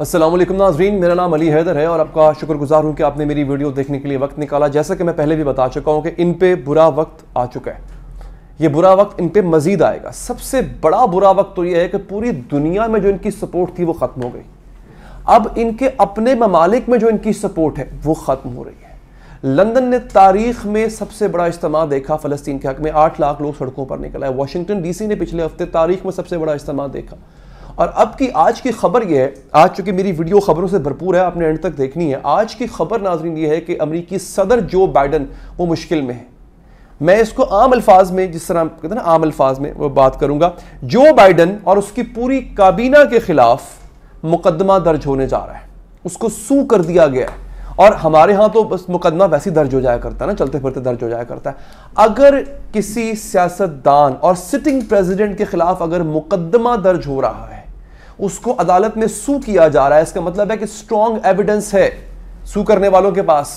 असलम नाजरीन मेरा नाम अली हैदर है और आपका शुक्रगुजार हूँ कि आपने मेरी वीडियो देखने के लिए वक्त निकाला जैसा कि मैं पहले भी बता चुका हूँ कि इन पे बुरा वक्त आ चुका है ये बुरा वक्त इन पे मजीद आएगा सबसे बड़ा बुरा वक्त तो ये है कि पूरी दुनिया में जो इनकी सपोर्ट थी वो ख़त्म हो गई अब इनके अपने ममालिक में जो इनकी सपोर्ट है वो ख़त्म हो रही है लंदन ने तारीख में सबसे बड़ा इज्तम देखा फ़लस्तीन के हक में आठ लाख लोग सड़कों पर निकला है वाशिंगटन डीसी ने पिछले हफ्ते तारीख में सबसे बड़ा इज्तम देखा और अब की आज की खबर यह है आज चूंकि मेरी वीडियो खबरों से भरपूर है आपने एंड तक देखनी है आज की खबर नाजरीन ये है कि अमरीकी सदर जो बाइडन वो मुश्किल में है मैं इसको आम अल्फाज में जिस तरह कहते हैं ना आम अल्फाज में वो बात करूंगा जो बाइडन और उसकी पूरी काबीना के खिलाफ मुकदमा दर्ज होने जा रहा है उसको सू कर दिया गया है और हमारे यहाँ तो बस मुकदमा वैसे ही दर्ज हो जाया करता है ना चलते फिरते दर्ज हो जाया करता है अगर किसी सियासतदान और सिटिंग प्रेसिडेंट के खिलाफ अगर मुकदमा दर्ज हो रहा है उसको अदालत में सू किया जा रहा है इसका मतलब है कि स्ट्रॉन्ग एविडेंस है सू करने वालों के पास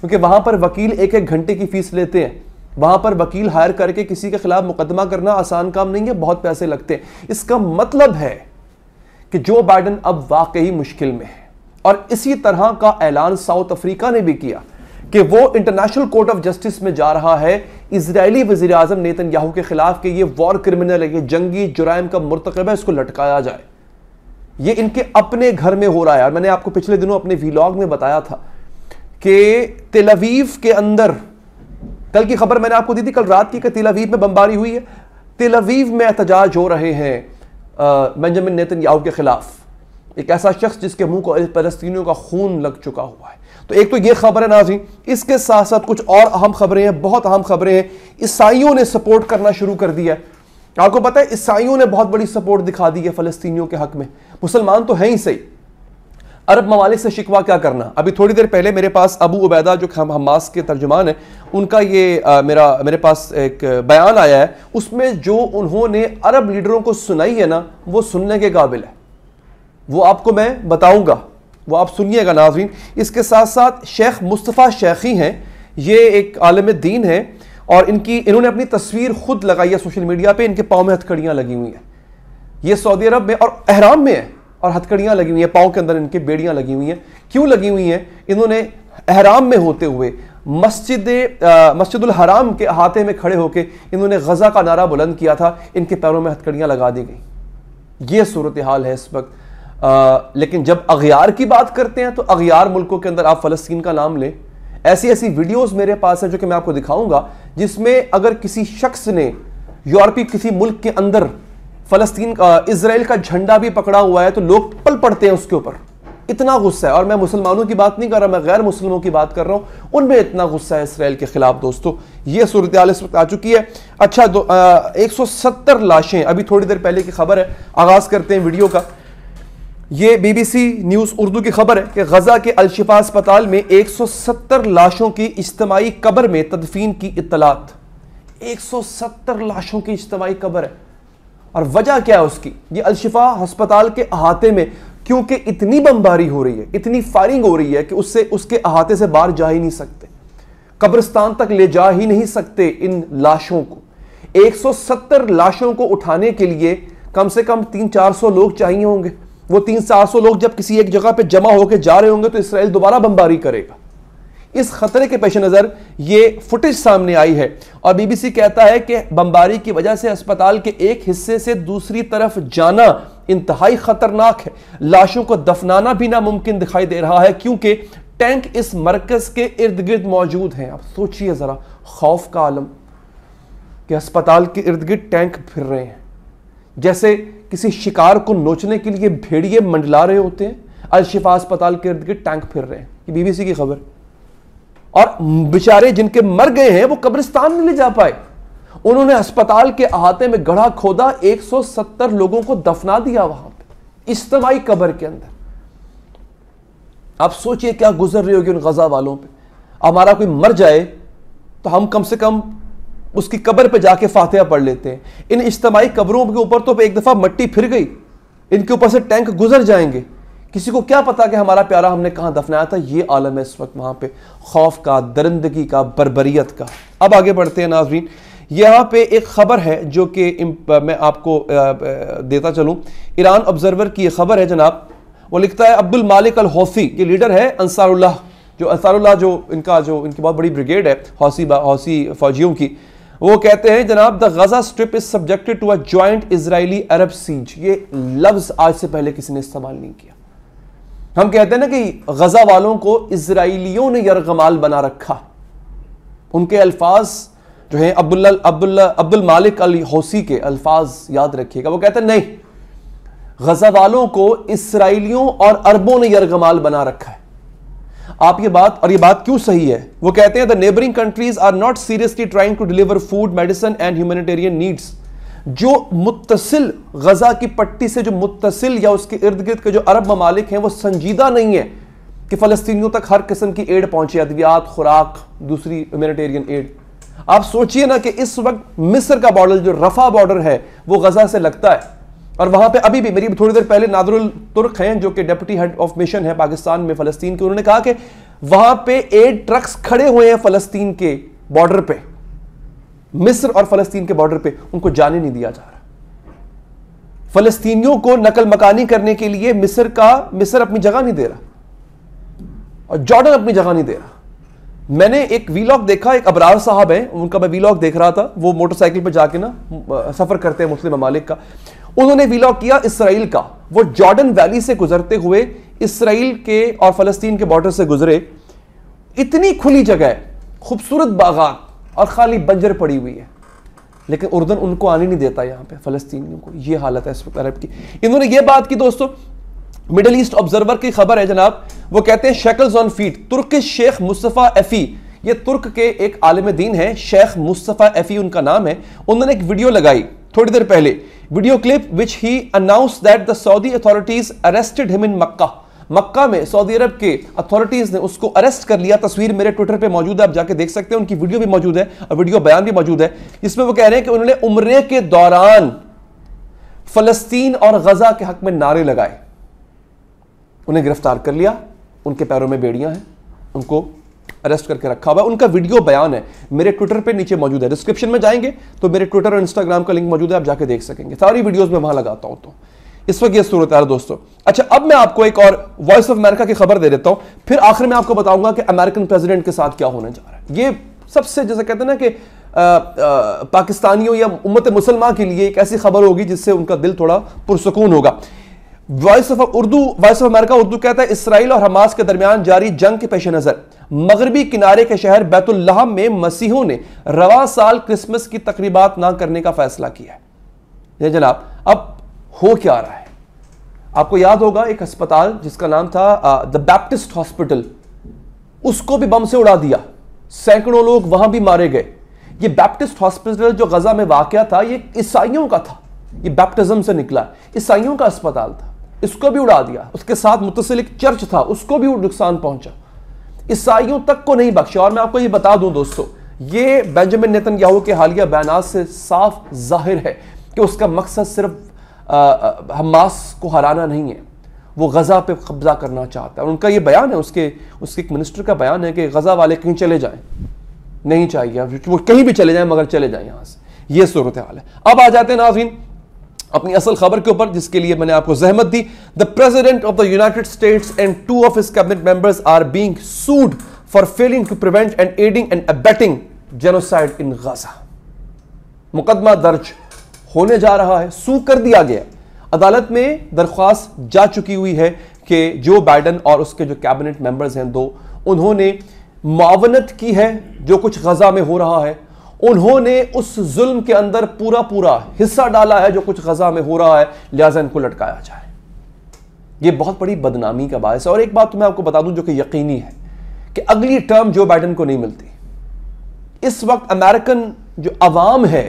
क्योंकि वहां पर वकील एक एक घंटे की फीस लेते हैं वहां पर वकील हायर करके किसी के खिलाफ मुकदमा करना आसान काम नहीं है बहुत पैसे लगते हैं इसका मतलब है कि जो बाइडन अब वाकई मुश्किल में है और इसी तरह का ऐलान साउथ अफ्रीका ने भी किया कि वो इंटरनेशनल कोर्ट ऑफ जस्टिस में जा रहा है इसराइली वजीर अजम नेतन याहू के खिलाफ कि ये वॉर क्रिमिनल है ये जंगी जुराइम का मुरतकब है इसको लटकाया जाए ये इनके अपने घर में हो रहा है और मैंने आपको पिछले दिनों अपने वीलॉग में बताया था कि तेलवीव के अंदर कल की खबर मैंने आपको दी थी कल रात की कि तेलवीव में बमबारी हुई है तेलवीव में एहतजाज हो रहे हैं बेंजामिन नेतन याऊ के खिलाफ एक ऐसा शख्स जिसके मुंह को फलस्तियों का खून लग चुका हुआ है तो एक तो ये खबर है नाजी इसके साथ साथ कुछ और अहम खबरें हैं बहुत अहम खबरें हैं ईसाइयों ने सपोर्ट करना शुरू कर दिया आपको पता है ईसाइयों ने बहुत बड़ी सपोर्ट दिखा दी है फलस्तीनियों के हक में मुसलमान तो हैं ही सही अरब ममालिक से शिकवा क्या करना अभी थोड़ी देर पहले मेरे पास अबू उबैदा जो हमास के तर्जुमान हैं उनका ये आ, मेरा मेरे पास एक बयान आया है उसमें जो उन्होंने अरब लीडरों को सुनाई है ना वो सुनने के काबिल है वो आपको मैं बताऊंगा वो आप सुनिएगा नाजरीन इसके साथ साथ शेख मुस्तफ़ा शेखी हैं ये एक आलम दीन है और इनकी इन्होंने अपनी तस्वीर खुद लगाई है सोशल मीडिया पे इनके पाँव में हथकड़ियाँ लगी हुई हैं ये सऊदी अरब में और अहराम में है और हथकड़ियाँ लगी हुई हैं पाँव के अंदर इनकी बेड़ियाँ लगी हुई हैं क्यों लगी हुई हैं इन्होंने अहराम में होते हुए मस्जिद मस्जिदुल हराम के अहाते में खड़े होकर इन्होंने गज़ा का नारा बुलंद किया था इनके पैरों में हथकड़ियाँ लगा दी गई ये सूरत हाल है इस वक्त लेकिन जब अगियार की बात करते हैं तो अगियार मुल्कों के अंदर आप फ़लस्तीन का नाम लें ऐसी ऐसी वीडियोस मेरे पास है जो कि मैं आपको दिखाऊंगा जिसमें अगर किसी शख्स ने यूरोपी किसी मुल्क के अंदर फलस्तीन का इसराइल का झंडा भी पकड़ा हुआ है तो लोग पल पड़ते हैं उसके ऊपर इतना गुस्सा है और मैं मुसलमानों की बात नहीं कर रहा मैं गैर मुसलमानों की बात कर रहा हूँ उनमें इतना गुस्सा है इसराइल के खिलाफ दोस्तों ये सूरत इस वक्त आ चुकी है अच्छा दो एक लाशें अभी थोड़ी देर पहले की खबर है आगाज़ करते हैं वीडियो का ये बीबीसी न्यूज़ उर्दू की खबर है कि गजा के अलशिफा अस्पताल में 170 लाशों की इज्तमाही कबर में तदफीन की इतलात 170 लाशों की इज्तमाही कबर है और वजह क्या है उसकी ये अलशिफा अस्पताल के अहाते में क्योंकि इतनी बमबारी हो रही है इतनी फायरिंग हो रही है कि उससे उसके अहाते से बाहर जा ही नहीं सकते कब्रस्तान तक ले जा ही नहीं सकते इन लाशों को 170 लाशों को उठाने के लिए कम से कम तीन चार सौ लोग चाहिए होंगे वो तीन चार सौ लोग जब किसी एक जगह पे जमा होकर जा रहे होंगे तो इसराइल दोबारा बमबारी करेगा इस खतरे के पेश नज़र ये फुटेज सामने आई है और बीबीसी कहता है कि बमबारी की वजह से अस्पताल के एक हिस्से से दूसरी तरफ जाना इंतहाई खतरनाक है लाशों को दफनाना भी नामुमकिन दिखाई दे रहा है क्योंकि टैंक इस मरकज के इर्द गिर्द मौजूद हैं आप सोचिए ज़रा खौफ का आलम कि अस्पताल के इर्द गिर्द टैंक फिर रहे हैं जैसे किसी शिकार को नोचने के लिए भेड़िए मंडला रहे होते हैं अलशिफा अस्पताल के इर्द गिर्द टैंक फिर रहे हैं ये बीबीसी की खबर और बेचारे जिनके मर गए हैं वो कब्रिस्तान में ले जा पाए उन्होंने अस्पताल के अहाते में गढ़ा खोदा 170 लोगों को दफना दिया वहां पर इज्तमाही कब्र के अंदर आप सोचिए क्या गुजर रही होगी उन गजा वालों पर हमारा कोई मर जाए तो हम कम से कम उसकी कब्र पे जाके फातिहा पढ़ लेते हैं इन इज्तमाही कब्रों के ऊपर तो एक दफ़ा मट्टी फिर गई इनके ऊपर से टैंक गुजर जाएंगे किसी को क्या पता कि हमारा प्यारा हमने कहाँ दफनाया था ये आलम है इस वक्त वहाँ पे खौफ का दरिंदगी का बरबरीत का अब आगे बढ़ते हैं नाजरीन यहाँ पे एक ख़बर है जो कि मैं आपको देता चलूँ ईरान ऑब्जर्वर की ये खबर है जनाब वो लिखता है अब्दुल मालिक अल हौसी ये लीडर है अंसारुल्लाह जो अंसारुल्लाह जो इनका जो इनकी बहुत बड़ी ब्रिगेड है हौसी हौसी फौजियों की वो कहते हैं जनाब the Gaza strip is subjected to a joint Israeli Arab siege ये लफ्ज आज से पहले किसी ने इस्तेमाल नहीं किया हम कहते हैं ना कि गजा वालों को इसराइलियों ने यरगमाल बना रखा उनके अल्फाज जो है अब्दुल्ला अब्दुल्ला अब्दुल मालिक अल हौसी के अल्फाज याद रखिएगा वो कहते हैं नहीं गजा वालों को इसराइलियों और अरबों ने यरगमाल बना रखा है आप ये बात और ये बात क्यों सही है वो कहते हैं the neighbouring countries are not seriously trying to deliver food medicine and humanitarian needs जो मुतसिल गजा की पट्टी से जो मुतसिल या उसके इर्द गिर्द के जो अरब ममालिक हैं वो संजीदा नहीं है कि फलस्तियों तक हर किस्म की एड पहुंचे अद्वियात खुराक दूसरी ह्यूमेटेरियन एड आप सोचिए ना कि इस वक्त मिस्र का बॉर्डर जो रफा बॉर्डर है वो गजा से लगता है और वहां पे अभी भी मेरी थोड़ी देर पहले नादरुल तुर्क हैं जो कि डेप्टी हेड ऑफ मिशन है पाकिस्तान में फलस्तीन के उन्होंने कहा कि वहां पे एड ट्रक्स खड़े हुए हैं फलस्तीन के बॉर्डर पे मिस्र और फलस्तीन के बॉर्डर पे उनको जाने नहीं दिया जा रहा फलस्तीनियों को नकल मकानी करने के लिए मिस्र का मिस्र अपनी जगह नहीं दे रहा और जॉर्डन अपनी जगह नहीं दे रहा मैंने एक वीलॉग देखा एक अबरार साहब हैं उनका मैं वीलॉग देख रहा था वो मोटरसाइकिल पर जाके ना सफ़र करते हैं मुस्लिम ममालिक का उन्होंने विलॉ किया इसराइल का वो जॉर्डन वैली से गुजरते हुए इसराइल के और फलस्तीन के बॉर्डर से गुजरे इतनी खुली जगह खूबसूरत बागान और खाली बंजर पड़ी हुई है लेकिन उर्दन उनको आने नहीं देता यहां पे फलस्तीनियों को ये हालत है इस वक्त अरब की इन्होंने ये बात की दोस्तों मिडल ईस्ट ऑब्जर्वर की खबर है जनाब वो कहते हैं शेकल्स ऑन फीट तुर्क शेख मुस्तफ़ा एफी ये तुर्क के एक आलम दीन है शेख मुस्तफ़ा एफी उनका नाम है उन्होंने एक वीडियो लगाई थोड़ी देर पहले video clip which he announce that the Saudi authorities arrested him in Mecca Mecca में सऊदी अरब के अथॉरिटीज ने उसको अरेस्ट कर लिया तस्वीर मेरे ट्विटर पे मौजूद है आप जाके देख सकते हैं उनकी वीडियो भी मौजूद है और वीडियो बयान भी मौजूद है इसमें वो कह रहे हैं कि उन्होंने उम्र के दौरान फलस्तीन और गजा के हक में नारे लगाए उन्हें गिरफ्तार कर लिया उनके पैरों में बेड़ियां हैं उनको अरेस्ट करके रखा हुआ है उनका वीडियो बयान है मेरे ट्विटर पे नीचे मौजूद है डिस्क्रिप्शन में जाएंगे तो मेरे ट्विटर और इंस्टाग्राम का लिंक मौजूद है आप जाके देख सकेंगे सारी वीडियोज में वहां लगाता हूं तो इस वक्त यह सूरत है दोस्तों अच्छा अब मैं आपको एक और वॉइस ऑफ अमेरिका की खबर दे देता हूँ फिर आखिर में आपको बताऊंगा कि अमेरिकन प्रेसिडेंट के साथ क्या होने जा रहा है ये सबसे जैसे कहते हैं ना कि पाकिस्तानियों या उम्मत मुसलमान के लिए एक ऐसी खबर होगी जिससे उनका दिल थोड़ा पुरसकून होगा voice of Urdu voice of America Urdu कहता है इसराइल और हमास के दरमियान जारी जंग के पेश नजर मगरबी किनारे के शहर बैतुल्लाहम में मसीहों ने रवा साल क्रिसमस की तकरीबात ना करने का फैसला किया है जनाब अब हो क्या रहा है आपको याद होगा एक अस्पताल जिसका नाम था द बैप्टिस्ट हॉस्पिटल उसको भी बम से उड़ा दिया सैकड़ों लोग वहां भी मारे गए ये बैप्टिस्ट हॉस्पिटल जो गजा में वाक़ था ये ईसाइयों का था ये बैप्टिज्म से निकला ईसाइयों का अस्पताल था इसको भी उड़ा दिया उसके साथ मुतसलिक चर्च था उसको भी नुकसान पहुंचा ईसाइयों तक को नहीं बख्शा और मैं आपको ये बता दूं दोस्तों ये बेंजामिन नितन याहू के हालिया बयान से साफ जाहिर है कि उसका मकसद सिर्फ हमास को हराना नहीं है वो गज़ा पे कब्जा करना चाहता है और उनका ये बयान है उसके उसके एक मिनिस्टर का बयान है कि गज़ा वाले कहीं चले जाएं नहीं चाहिए वो कहीं भी चले जाएं मगर चले जाएं यहां से ये सूरत हाल है अब आ जाते हैं नाजीन अपनी असल खबर के ऊपर जिसके लिए मैंने आपको जहमत दी the president of the United States and two of its cabinet members are being sued for failing to prevent and aiding and abetting genocide in Gaza मुकदमा दर्ज होने जा रहा है सू कर दिया गया अदालत में दरख्वास्त जा चुकी हुई है कि जो बाइडन और उसके जो कैबिनेट मेंबर्स हैं दो उन्होंने मावनत की है जो कुछ गजा में हो रहा है उन्होंने उस जुल्म के अंदर पूरा पूरा हिस्सा डाला है जो कुछ गजा में हो रहा है लिहाजा इनको लटकाया जाए यह बहुत बड़ी बदनामी का बायस है और एक बात तो मैं आपको बता दूं जो कि यकीनी है कि अगली टर्म जो बाइडन को नहीं मिलती इस वक्त अमेरिकन जो अवाम है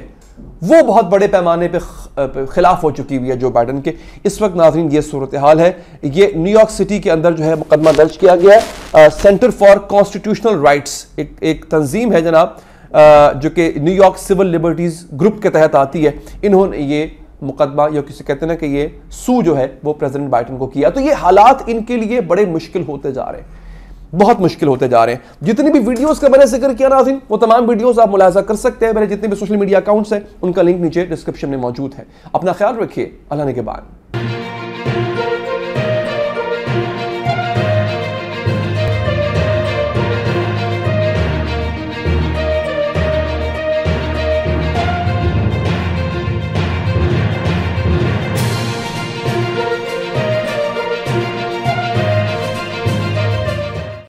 वो बहुत बड़े पैमाने पर खिलाफ हो चुकी हुई है जो बाइडन के इस वक्त नाजरीन ये सूरत हाल है ये न्यूयॉर्क सिटी के अंदर जो है मुकदमा दर्ज किया गया है सेंटर फॉर कॉन्स्टिट्यूशनल राइट्स एक एक तंजीम है जनाब जो कि न्यूयॉर्क सिविल लिबर्टीज़ ग्रुप के तहत आती है इन्होंने ये मुकदमा या किसी कहते ना कि ये सू जो है वो प्रेसिडेंट बाइडन को किया तो ये हालात इनके लिए बड़े मुश्किल होते जा रहे हैं बहुत मुश्किल होते जा रहे हैं जितनी भी वीडियोस का मैंने जिक्र किया नाजिन वो तमाम वीडियोस आप मुलाजा कर सकते हैं मेरे जितने भी सोशल मीडिया अकाउंट्स हैं उनका लिंक नीचे डिस्क्रिप्शन में मौजूद है अपना ख्याल रखिए अल्लाह के बाद